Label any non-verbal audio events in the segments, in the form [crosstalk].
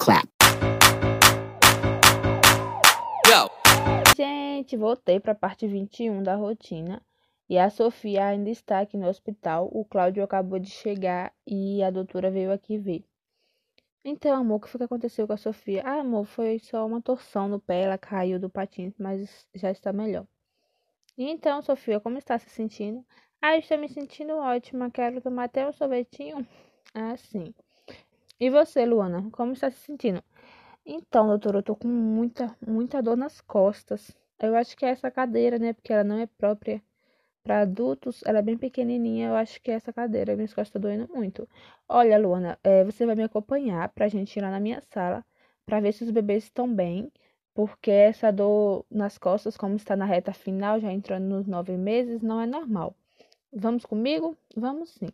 clap. Yo. Gente, voltei para a parte 21 da rotina e a Sofia ainda está aqui no hospital. O Cláudio acabou de chegar e a doutora veio aqui ver. Então, amor, o que foi que aconteceu com a Sofia? Ah, amor, foi só uma torção no pé, ela caiu do patins, mas já está melhor. Então, Sofia, como está se sentindo? Ah, estou me sentindo ótima, quero tomar até um sorvetinho. Ah, sim. E você, Luana, como está se sentindo? Então, doutora, eu tô com muita, muita dor nas costas. Eu acho que é essa cadeira, né? Porque ela não é própria para adultos. Ela é bem pequenininha. Eu acho que é essa cadeira. Minhas costas estão doendo muito. Olha, Luana, é, você vai me acompanhar pra gente ir lá na minha sala para ver se os bebês estão bem. Porque essa dor nas costas, como está na reta final, já entrando nos nove meses, não é normal. Vamos comigo? Vamos sim.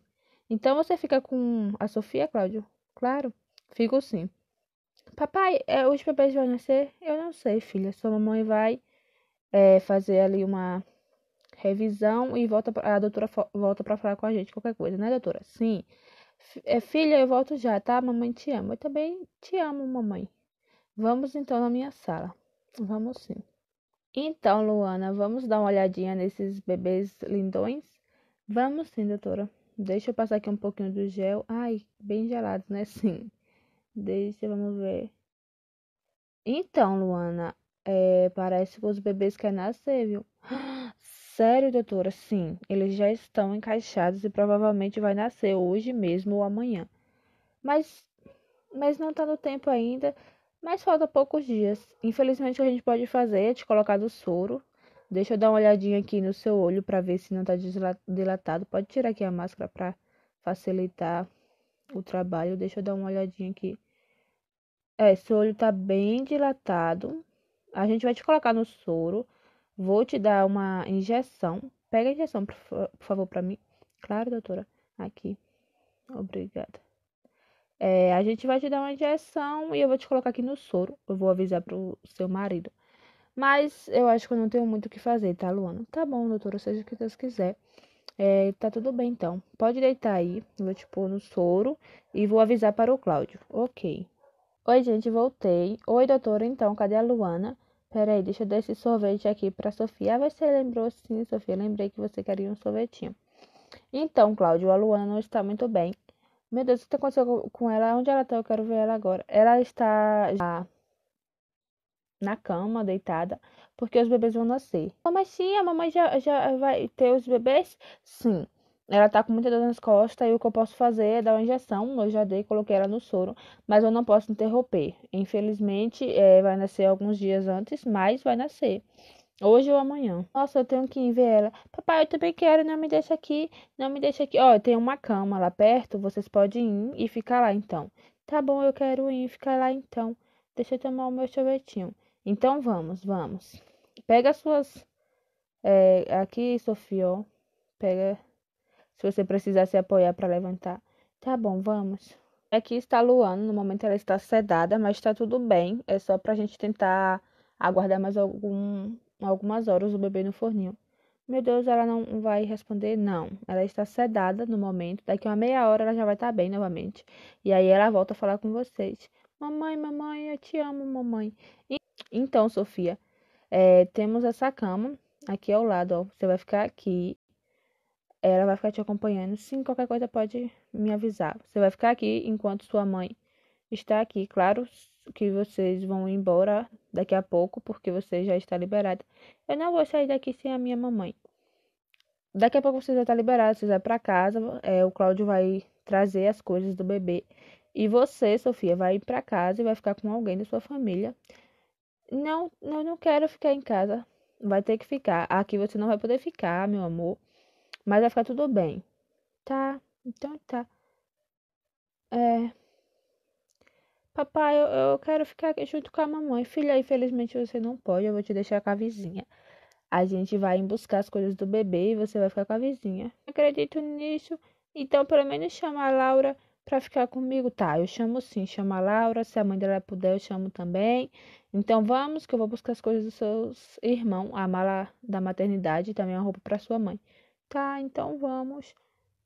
Então você fica com a Sofia, Cláudio? Claro, fico sim. Papai, é, os bebês vão nascer? Eu não sei, filha. Sua mamãe vai é, fazer ali uma revisão e volta a doutora volta para falar com a gente qualquer coisa, né, doutora? Sim. F é, filha, eu volto já, tá? Mamãe te ama. Eu também te amo, mamãe. Vamos então na minha sala. Vamos sim. Então, Luana, vamos dar uma olhadinha nesses bebês lindões? Vamos sim, doutora. Deixa eu passar aqui um pouquinho do gel. Ai, bem gelado, né? [laughs] Sim. Deixa, vamos ver. Então, Luana, é, parece que os bebês querem nascer, viu? [gasps] Sério, doutora? Sim, eles já estão encaixados e provavelmente vai nascer hoje mesmo ou amanhã. Mas, mas não tá no tempo ainda, mas falta poucos dias. Infelizmente, o que a gente pode fazer é te colocar do soro Deixa eu dar uma olhadinha aqui no seu olho para ver se não tá dilatado. Pode tirar aqui a máscara para facilitar o trabalho. Deixa eu dar uma olhadinha aqui. É, seu olho tá bem dilatado. A gente vai te colocar no soro. Vou te dar uma injeção. Pega a injeção, por, por favor, para mim. Claro, doutora. Aqui. Obrigada. É, a gente vai te dar uma injeção e eu vou te colocar aqui no soro. Eu vou avisar pro seu marido. Mas eu acho que eu não tenho muito o que fazer, tá, Luana? Tá bom, doutora, seja o que Deus quiser. É, tá tudo bem, então. Pode deitar aí, vou te pôr no soro e vou avisar para o Cláudio. Ok. Oi, gente, voltei. Oi, doutora, então, cadê a Luana? Peraí, deixa eu dar esse sorvete aqui para Sofia. Ah, você lembrou sim, Sofia, lembrei que você queria um sorvetinho. Então, Cláudio, a Luana não está muito bem. Meu Deus, o que aconteceu com ela? Onde ela está? Eu quero ver ela agora. Ela está já na cama, deitada, porque os bebês vão nascer. Oh, mas sim, a mamãe já, já vai ter os bebês? Sim. Ela tá com muita dor nas costas e o que eu posso fazer é dar uma injeção. Eu já dei, coloquei ela no soro, mas eu não posso interromper. Infelizmente, é, vai nascer alguns dias antes, mas vai nascer. Hoje ou amanhã. Nossa, eu tenho que ver ela. Papai, eu também quero, não me deixa aqui, não me deixa aqui. Ó, oh, tem uma cama lá perto, vocês podem ir e ficar lá então. Tá bom, eu quero ir, ficar lá então. Deixa eu tomar o meu chovetinho. Então vamos, vamos. Pega suas. É, aqui, Sofia, ó. Pega. Se você precisar se apoiar para levantar. Tá bom, vamos. Aqui é está Luana. No momento ela está sedada, mas está tudo bem. É só para a gente tentar aguardar mais algum, algumas horas o bebê no fornil. Meu Deus, ela não vai responder, não. Ela está sedada no momento. Daqui uma meia hora ela já vai estar tá bem novamente. E aí ela volta a falar com vocês. Mamãe, mamãe, eu te amo, mamãe. Então, Sofia, é, temos essa cama aqui ao lado, ó. Você vai ficar aqui. Ela vai ficar te acompanhando. Sim, qualquer coisa pode me avisar. Você vai ficar aqui enquanto sua mãe está aqui. Claro que vocês vão embora daqui a pouco, porque você já está liberada. Eu não vou sair daqui sem a minha mamãe. Daqui a pouco você já está liberada. você vai para casa. É, o Cláudio vai trazer as coisas do bebê. E você, Sofia, vai ir para casa e vai ficar com alguém da sua família não, eu não quero ficar em casa. Vai ter que ficar. Aqui você não vai poder ficar, meu amor. Mas vai ficar tudo bem. Tá, então tá. É. Papai, eu, eu quero ficar junto com a mamãe. Filha, infelizmente você não pode. Eu vou te deixar com a vizinha. A gente vai buscar as coisas do bebê e você vai ficar com a vizinha. acredito nisso. Então, pelo menos chama a Laura para ficar comigo? Tá, eu chamo sim, Chama a Laura, se a mãe dela puder, eu chamo também. Então vamos, que eu vou buscar as coisas dos seus irmãos, a mala da maternidade e também a roupa para sua mãe. Tá, então vamos.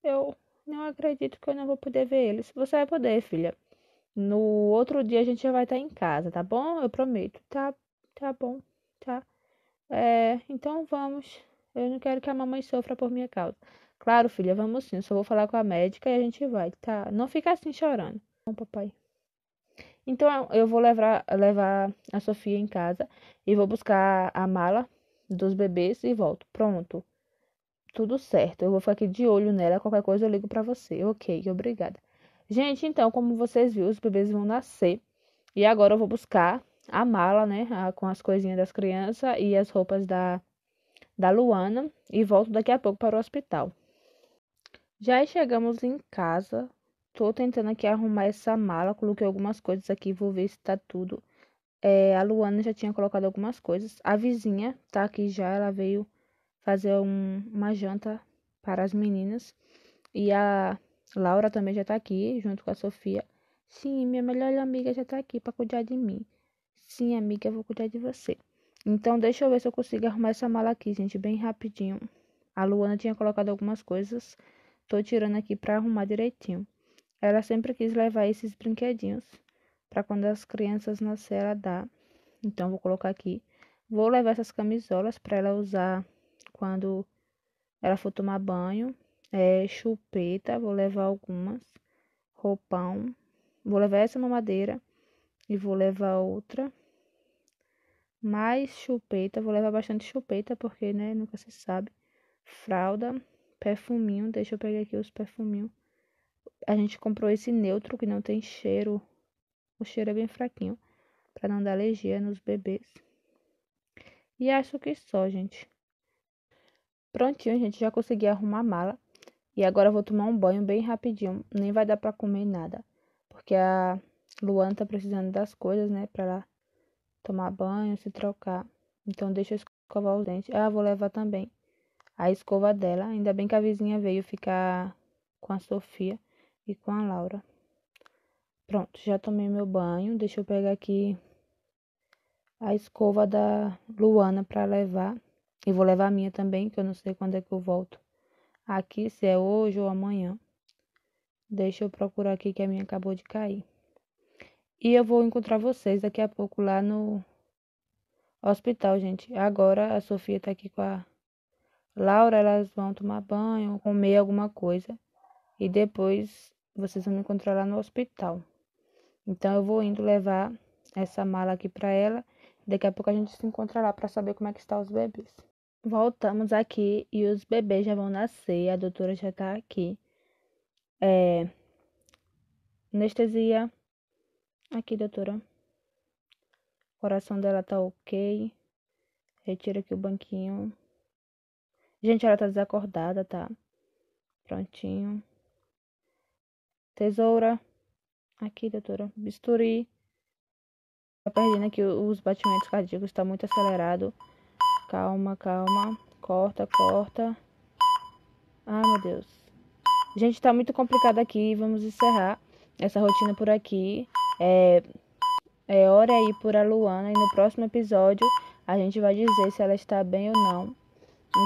Eu não acredito que eu não vou poder ver eles. Você vai poder, filha. No outro dia a gente já vai estar tá em casa, tá bom? Eu prometo. Tá, tá bom, tá. É, então vamos. Eu não quero que a mamãe sofra por minha causa. Claro, filha, vamos sim. Só vou falar com a médica e a gente vai, tá? Não fica assim chorando. bom, papai. Então eu vou levar, levar a Sofia em casa e vou buscar a mala dos bebês e volto. Pronto. Tudo certo. Eu vou ficar aqui de olho nela. Qualquer coisa eu ligo para você. Ok, obrigada. Gente, então, como vocês viram, os bebês vão nascer. E agora eu vou buscar a mala, né? A, com as coisinhas das crianças e as roupas da, da Luana. E volto daqui a pouco para o hospital. Já chegamos em casa. Tô tentando aqui arrumar essa mala. Coloquei algumas coisas aqui. Vou ver se tá tudo. É, a Luana já tinha colocado algumas coisas. A vizinha tá aqui já. Ela veio fazer um, uma janta para as meninas. E a Laura também já tá aqui, junto com a Sofia. Sim, minha melhor amiga já tá aqui para cuidar de mim. Sim, amiga, eu vou cuidar de você. Então, deixa eu ver se eu consigo arrumar essa mala aqui, gente, bem rapidinho. A Luana tinha colocado algumas coisas. Tô tirando aqui pra arrumar direitinho. Ela sempre quis levar esses brinquedinhos para quando as crianças nascerem, ela dá. Então, vou colocar aqui. Vou levar essas camisolas para ela usar quando ela for tomar banho. É, chupeta, vou levar algumas. Roupão. Vou levar essa mamadeira e vou levar outra. Mais chupeta, vou levar bastante chupeta porque, né, nunca se sabe. Fralda, perfuminho. Deixa eu pegar aqui os perfuminhos. A gente comprou esse neutro que não tem cheiro. O cheiro é bem fraquinho. para não dar alergia nos bebês. E acho que só, gente. Prontinho, gente. Já consegui arrumar a mala. E agora eu vou tomar um banho bem rapidinho. Nem vai dar pra comer nada. Porque a Luana tá precisando das coisas, né? Pra ela tomar banho, se trocar. Então deixa eu escovar os dentes. Ah, vou levar também a escova dela. Ainda bem que a vizinha veio ficar com a Sofia e com a Laura. Pronto, já tomei meu banho. Deixa eu pegar aqui a escova da Luana para levar. E vou levar a minha também, que eu não sei quando é que eu volto aqui, se é hoje ou amanhã. Deixa eu procurar aqui que a minha acabou de cair. E eu vou encontrar vocês daqui a pouco lá no hospital, gente. Agora a Sofia tá aqui com a Laura, elas vão tomar banho, comer alguma coisa e depois vocês vão me encontrar lá no hospital. Então eu vou indo levar essa mala aqui para ela. Daqui a pouco a gente se encontra lá para saber como é que está os bebês. Voltamos aqui e os bebês já vão nascer. A doutora já está aqui. É... Anestesia. Aqui, doutora. O coração dela tá ok. Retira aqui o banquinho. Gente, ela tá desacordada, tá? Prontinho. Tesoura. Aqui, doutora. Bisturi. Tá perdendo aqui os batimentos cardíacos, tá muito acelerado. Calma, calma. Corta, corta. Ai, meu Deus. Gente, tá muito complicado aqui. Vamos encerrar essa rotina por aqui. É, é hora aí por a Luana. E no próximo episódio a gente vai dizer se ela está bem ou não.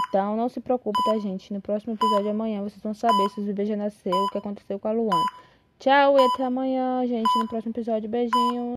Então não se preocupe, tá, gente? No próximo episódio amanhã vocês vão saber se o bebê já nasceu, o que aconteceu com a Luana. Tchau e até amanhã, gente. No próximo episódio, beijinho.